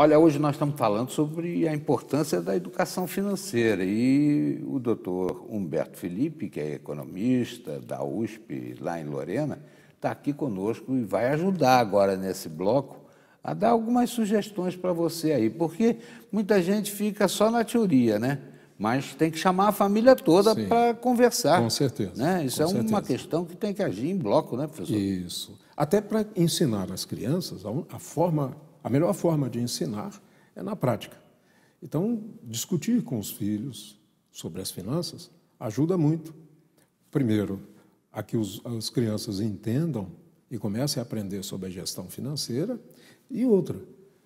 Olha, hoje nós estamos falando sobre a importância da educação financeira e o doutor Humberto Felipe, que é economista da USP lá em Lorena, está aqui conosco e vai ajudar agora nesse bloco a dar algumas sugestões para você aí, porque muita gente fica só na teoria, né? Mas tem que chamar a família toda para conversar. Com certeza. Né? Isso com é certeza. uma questão que tem que agir em bloco, né, professor? Isso. Até para ensinar as crianças a, a forma a melhor forma de ensinar é na prática. Então, discutir com os filhos sobre as finanças ajuda muito. Primeiro, a que os, as crianças entendam e comecem a aprender sobre a gestão financeira. E outra,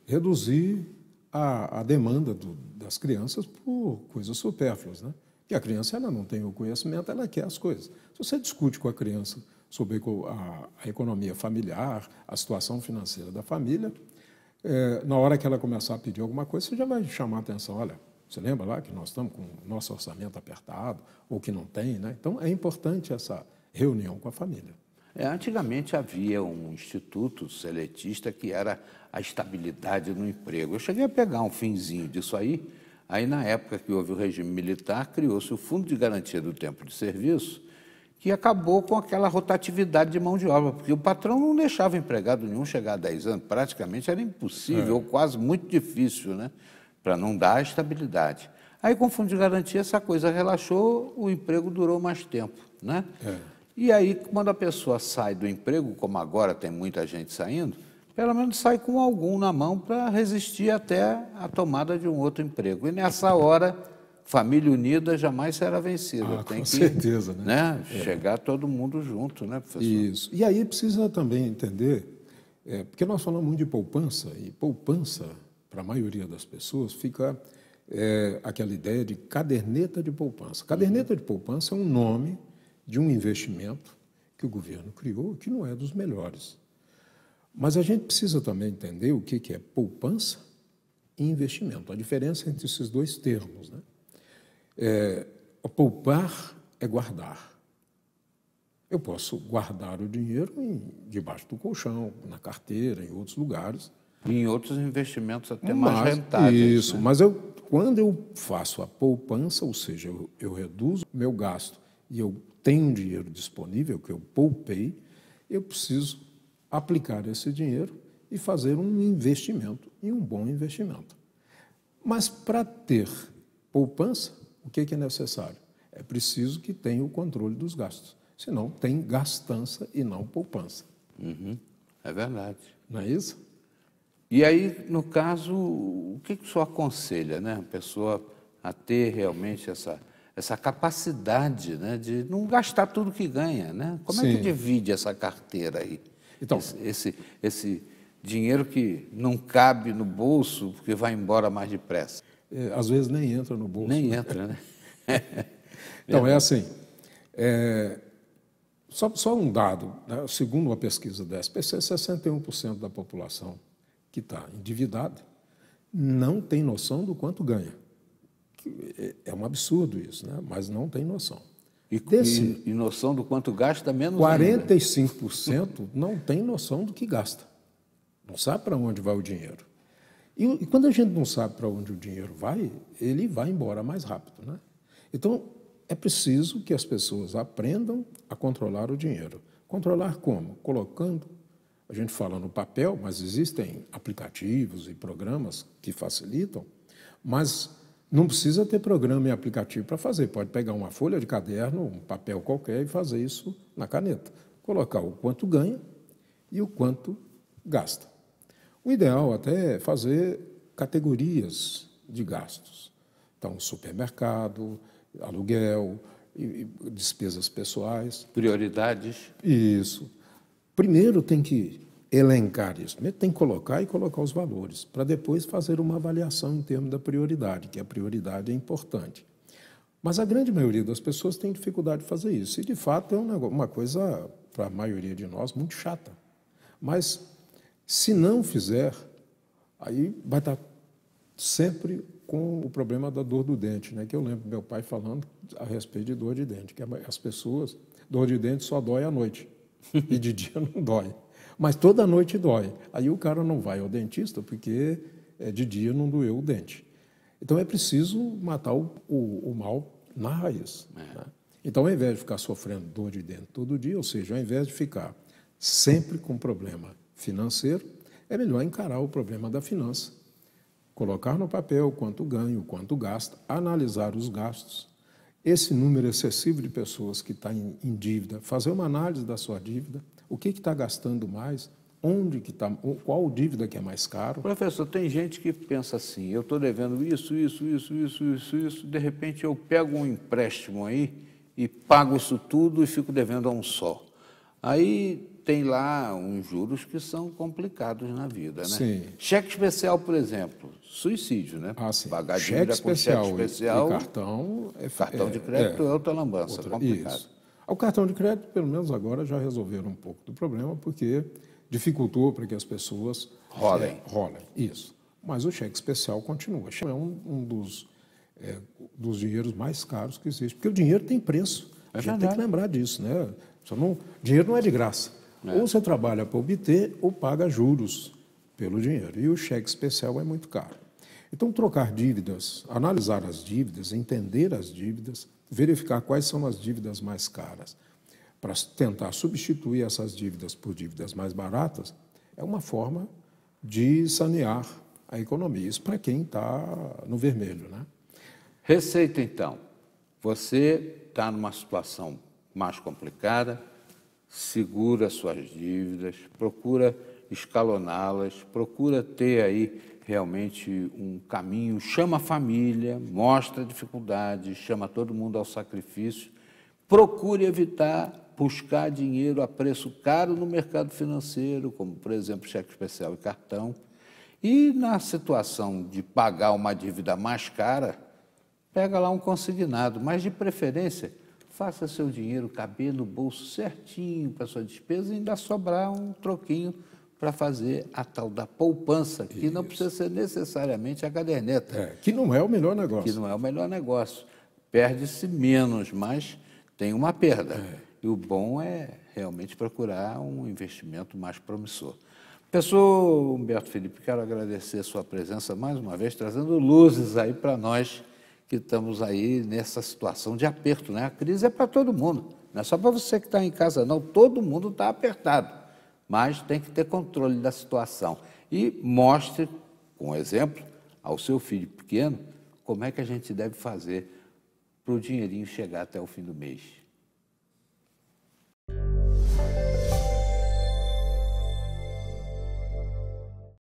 reduzir a, a demanda do, das crianças por coisas supérfluas. Né? Porque a criança ela não tem o conhecimento, ela quer as coisas. Se você discute com a criança sobre a, a economia familiar, a situação financeira da família, é, na hora que ela começar a pedir alguma coisa, você já vai chamar a atenção. Olha, você lembra lá que nós estamos com o nosso orçamento apertado, ou que não tem, né? Então, é importante essa reunião com a família. É, antigamente havia um instituto seletista que era a estabilidade no emprego. Eu cheguei a pegar um finzinho disso aí. Aí, na época que houve o regime militar, criou-se o Fundo de Garantia do Tempo de Serviço, que acabou com aquela rotatividade de mão de obra, porque o patrão não deixava empregado nenhum chegar a 10 anos, praticamente era impossível, é. ou quase muito difícil, né? para não dar estabilidade. Aí, com o fundo de garantia, essa coisa relaxou, o emprego durou mais tempo. Né? É. E aí, quando a pessoa sai do emprego, como agora tem muita gente saindo, pelo menos sai com algum na mão para resistir até a tomada de um outro emprego. E nessa hora família unida jamais será vencida. Ah, Tem com que, certeza, né? né? É. Chegar todo mundo junto, né, professor? Isso. E aí precisa também entender, é, porque nós falamos muito de poupança, e poupança, para a maioria das pessoas, fica é, aquela ideia de caderneta de poupança. Caderneta uhum. de poupança é um nome de um investimento que o governo criou, que não é dos melhores. Mas a gente precisa também entender o que é poupança e investimento, a diferença entre esses dois termos. Né? É, poupar é guardar. Eu posso guardar o dinheiro em, debaixo do colchão, na carteira, em outros lugares. E em outros investimentos até mas, mais rentáveis. Isso, né? mas eu, quando eu faço a poupança, ou seja, eu, eu reduzo meu gasto e eu tenho dinheiro disponível que eu poupei, eu preciso aplicar esse dinheiro e fazer um investimento, e um bom investimento. Mas para ter poupança, o é que é necessário? É preciso que tenha o controle dos gastos, senão tem gastança e não poupança. Uhum. É verdade. Não é isso? E aí, no caso, o que, que o senhor aconselha né, a pessoa a ter realmente essa, essa capacidade né, de não gastar tudo que ganha? Né? Como Sim. é que divide essa carteira aí? Então, esse, esse, esse dinheiro que não cabe no bolso porque vai embora mais depressa. É, às vezes nem entra no bolso. Nem né? entra, né? então, é, é assim. É, só, só, um dado, né? segundo uma pesquisa da SPC, 61% da população que está endividada não tem noção do quanto ganha. É, é um absurdo isso, né? mas não tem noção. E, Desse, e, e noção do quanto gasta menos 45% ainda. não tem noção do que gasta. Não sabe para onde vai o dinheiro. E, e quando a gente não sabe para onde o dinheiro vai, ele vai embora mais rápido. Né? Então, é preciso que as pessoas aprendam a controlar o dinheiro. Controlar como? Colocando, a gente fala no papel, mas existem aplicativos e programas que facilitam, mas não precisa ter programa e aplicativo para fazer. Pode pegar uma folha de caderno, um papel qualquer e fazer isso na caneta. Colocar o quanto ganha e o quanto gasta. O ideal até é fazer categorias de gastos. Então, supermercado, aluguel, e, e despesas pessoais. Prioridades. Isso. Primeiro tem que elencar isso, primeiro tem que colocar e colocar os valores, para depois fazer uma avaliação em termos da prioridade, que a prioridade é importante. Mas a grande maioria das pessoas tem dificuldade de fazer isso. E, de fato, é uma coisa, para a maioria de nós, muito chata. Mas se não fizer, aí vai estar sempre com o problema da dor do dente, né? Que eu lembro meu pai falando a respeito de dor de dente, que as pessoas dor de dente só dói à noite e de dia não dói, mas toda noite dói. Aí o cara não vai ao dentista porque eh, de dia não doeu o dente. Então é preciso matar o, o, o mal na raiz. É. Né? Então, ao invés de ficar sofrendo dor de dente todo dia, ou seja, ao invés de ficar sempre com problema financeiro, é melhor encarar o problema da finança. Colocar no papel quanto ganho, quanto gasta, analisar os gastos. Esse número excessivo de pessoas que está em, em, dívida, fazer uma análise da sua dívida, o que está gastando mais, onde que está, qual dívida que é mais caro. Professor, tem gente que pensa assim, eu estou devendo isso, isso, isso, isso, isso, isso, de repente eu pego um empréstimo aí e pago isso tudo e fico devendo a um só. Aí tem lá uns juros que são complicados na vida, né? Sim. Cheque especial, por exemplo, suicídio, né? Ah, sim. cheque especial, cheque especial. E, cartão. É, cartão é, de crédito é, é outra lambança, outra, complicado. Isso. Ah, o cartão de crédito, pelo menos agora, já resolveram um pouco do problema, porque dificultou para que as pessoas rolem. É, rolem, isso. Mas o cheque especial continua. É um, um dos, é, dos dinheiros mais caros que existe, porque o dinheiro tem preço. A gente tem que lembrar disso, né? Só não, dinheiro não é de graça. É. Ou você trabalha para obter ou paga juros pelo dinheiro. E o cheque especial é muito caro. Então, trocar dívidas, analisar as dívidas, entender as dívidas, verificar quais são as dívidas mais caras, para tentar substituir essas dívidas por dívidas mais baratas, é uma forma de sanear a economia. Isso para quem está no vermelho. Né? Receita, então. Você está numa situação mais complicada, segura suas dívidas, procura escaloná-las, procura ter aí realmente um caminho, chama a família, mostra dificuldades, chama todo mundo ao sacrifício, procure evitar buscar dinheiro a preço caro no mercado financeiro, como por exemplo cheque especial e cartão, e na situação de pagar uma dívida mais cara, pega lá um consignado, mas de preferência faça seu dinheiro caber no bolso certinho para sua despesa e ainda sobrar um troquinho para fazer a tal da poupança, que Isso. não precisa ser necessariamente a caderneta. É, que não é o melhor negócio. Que não é o melhor negócio. Perde-se menos, mas tem uma perda. É. E o bom é realmente procurar um investimento mais promissor. Pessoal, Humberto Felipe, quero agradecer a sua presença mais uma vez, trazendo luzes aí para nós que estamos aí nessa situação de aperto, né? A crise é para todo mundo, não é só para você que está em casa, não. Todo mundo está apertado, mas tem que ter controle da situação. E mostre, com exemplo, ao seu filho pequeno, como é que a gente deve fazer para o dinheirinho chegar até o fim do mês.